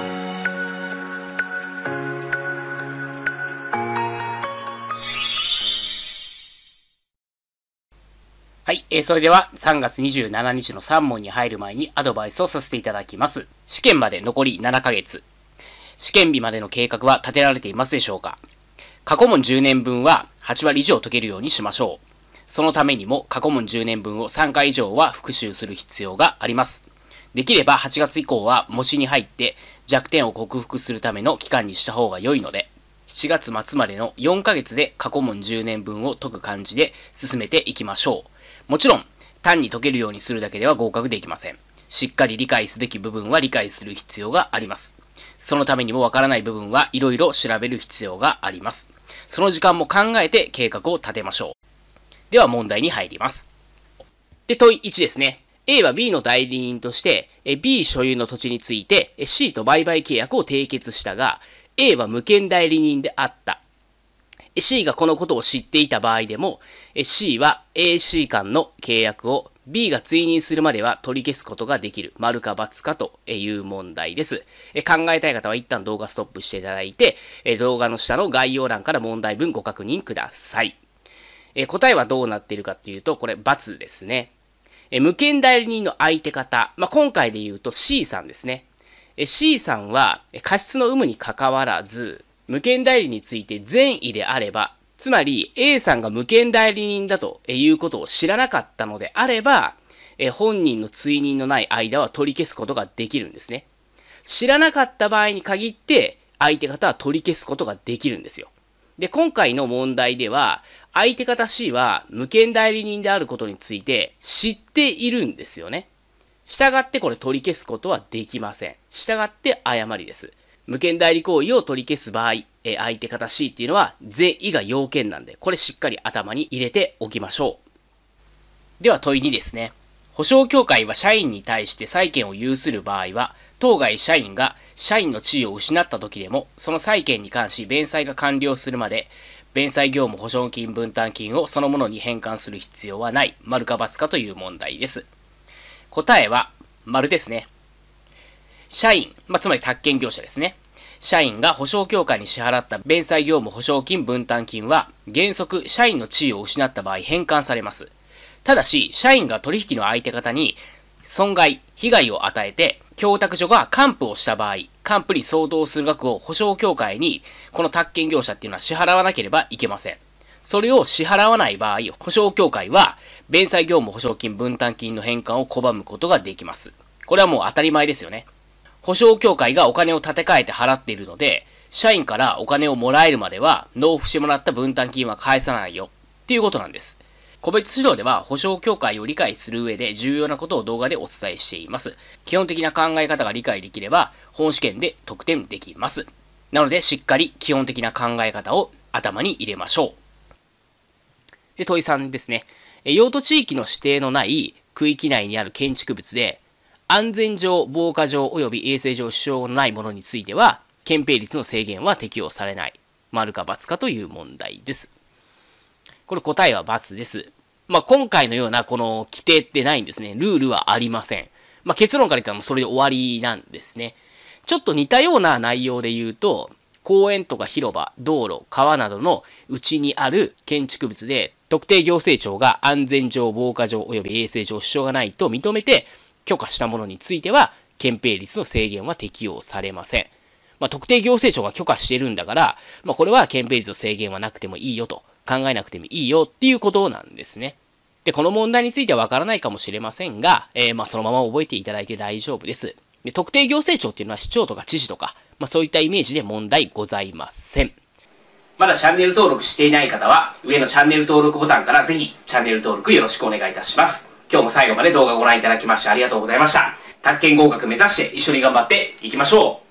はい、えー、それでは3月27日の3問に入る前にアドバイスをさせていただきます。試験まで残り7ヶ月。試験日までの計画は立てられていますでしょうか過去問10年分は8割以上解けるようにしましょう。そのためにも過去問10年分を3回以上は復習する必要があります。できれば8月以降は模試に入って弱点を克服するための期間にした方が良いので、7月末までの4ヶ月で過去問10年分を解く感じで進めていきましょう。もちろん、単に解けるようにするだけでは合格できません。しっかり理解すべき部分は理解する必要があります。そのためにもわからない部分はいろいろ調べる必要があります。その時間も考えて計画を立てましょう。では問題に入ります。で、問い1ですね。A は B の代理人として、B 所有の土地について C と売買契約を締結したが、A は無権代理人であった。C がこのことを知っていた場合でも、C は AC 間の契約を B が追認するまでは取り消すことができる。丸か×かという問題です。考えたい方は一旦動画ストップしていただいて、動画の下の概要欄から問題文ご確認ください。答えはどうなっているかっていうと、これ×ですね。え無権代理人の相手方、まあ、今回で言うと C さんですね。え C さんは過失の有無にかかわらず、無権代理について善意であれば、つまり A さんが無権代理人だということを知らなかったのであれば、え本人の追認のない間は取り消すことができるんですね。知らなかった場合に限って、相手方は取り消すことができるんですよ。で、今回の問題では、相手方 C は無権代理人であることについて知っているんですよね。従ってこれ取り消すことはできません。従って誤りです。無権代理行為を取り消す場合、え相手方 C っていうのは善意が要件なんで、これしっかり頭に入れておきましょう。では問い2ですね。保証協会は社員に対して債権を有する場合は、当該社員が社員の地位を失った時でも、その債権に関し弁済が完了するまで、弁済業務保証金分担金をそのものに返還する必要はない、丸か×かという問題です。答えは、丸ですね。社員、まあ、つまり宅建業者ですね。社員が保証協会に支払った弁済業務保証金分担金は、原則社員の地位を失った場合返還されます。ただし、社員が取引の相手方に損害、被害を与えて、供託所が還付をした場合、還付に相当する額を保証協会に、この宅建業者っていうのは支払わなければいけません。それを支払わない場合、保証協会は、弁済業務保証金分担金の返還を拒むことができます。これはもう当たり前ですよね。保証協会がお金を立て替えて払っているので、社員からお金をもらえるまでは、納付してもらった分担金は返さないよっていうことなんです。個別指導では保障協会を理解する上で重要なことを動画でお伝えしています。基本的な考え方が理解できれば本試験で得点できます。なのでしっかり基本的な考え方を頭に入れましょう。で、問い3ですね。用途地域の指定のない区域内にある建築物で安全上、防火上及び衛生上支障のないものについては憲兵率の制限は適用されない。丸か×かという問題です。これ答えは×です。まあ、今回のようなこの規定ってないんですね。ルールはありません。まあ、結論から言ったらもうそれで終わりなんですね。ちょっと似たような内容で言うと、公園とか広場、道路、川などのうちにある建築物で特定行政庁が安全上、防火上及び衛生上支障がないと認めて許可したものについては憲兵率の制限は適用されません。まあ、特定行政庁が許可してるんだから、まあ、これは憲兵率の制限はなくてもいいよと考えなくてもいいよっていうことなんですね。で、この問題についてはわからないかもしれませんが、えー、まあ、そのまま覚えていただいて大丈夫です。で、特定行政庁っていうのは市長とか知事とか、まあ、そういったイメージで問題ございません。まだチャンネル登録していない方は、上のチャンネル登録ボタンからぜひチャンネル登録よろしくお願いいたします。今日も最後まで動画をご覧いただきましてありがとうございました。宅建合格目指して一緒に頑張っていきましょう